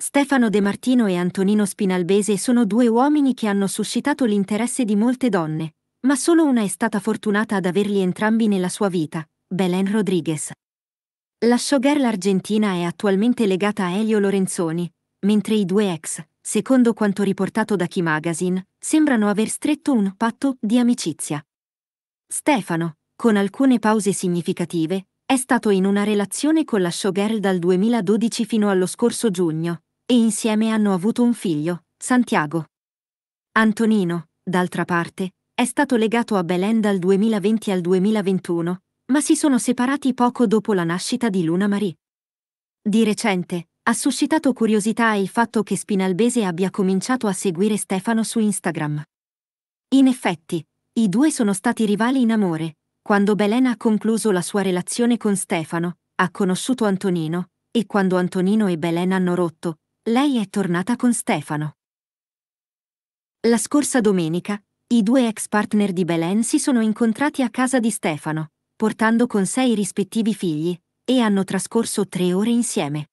Stefano De Martino e Antonino Spinalbese sono due uomini che hanno suscitato l'interesse di molte donne, ma solo una è stata fortunata ad averli entrambi nella sua vita, Belen Rodriguez. La showgirl argentina è attualmente legata a Elio Lorenzoni, mentre i due ex, secondo quanto riportato da Key Magazine, sembrano aver stretto un patto di amicizia. Stefano, con alcune pause significative, è stato in una relazione con la showgirl dal 2012 fino allo scorso giugno, e insieme hanno avuto un figlio, Santiago. Antonino, d'altra parte, è stato legato a Belen dal 2020 al 2021, ma si sono separati poco dopo la nascita di Luna Marie. Di recente, ha suscitato curiosità il fatto che Spinalbese abbia cominciato a seguire Stefano su Instagram. In effetti, i due sono stati rivali in amore. Quando Belen ha concluso la sua relazione con Stefano, ha conosciuto Antonino, e quando Antonino e Belen hanno rotto, lei è tornata con Stefano. La scorsa domenica, i due ex partner di Belen si sono incontrati a casa di Stefano, portando con sé i rispettivi figli, e hanno trascorso tre ore insieme.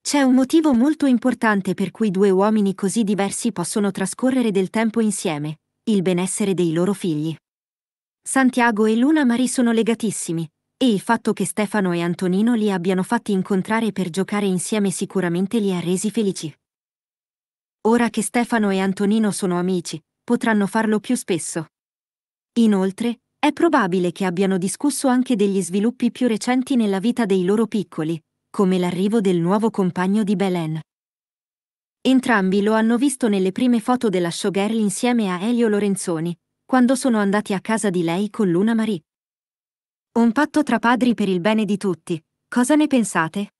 C'è un motivo molto importante per cui due uomini così diversi possono trascorrere del tempo insieme, il benessere dei loro figli. Santiago e Luna Marie sono legatissimi, e il fatto che Stefano e Antonino li abbiano fatti incontrare per giocare insieme sicuramente li ha resi felici. Ora che Stefano e Antonino sono amici, potranno farlo più spesso. Inoltre, è probabile che abbiano discusso anche degli sviluppi più recenti nella vita dei loro piccoli, come l'arrivo del nuovo compagno di Belen. Entrambi lo hanno visto nelle prime foto della showgirl insieme a Elio Lorenzoni, quando sono andati a casa di lei con Luna Marie. Un patto tra padri per il bene di tutti. Cosa ne pensate?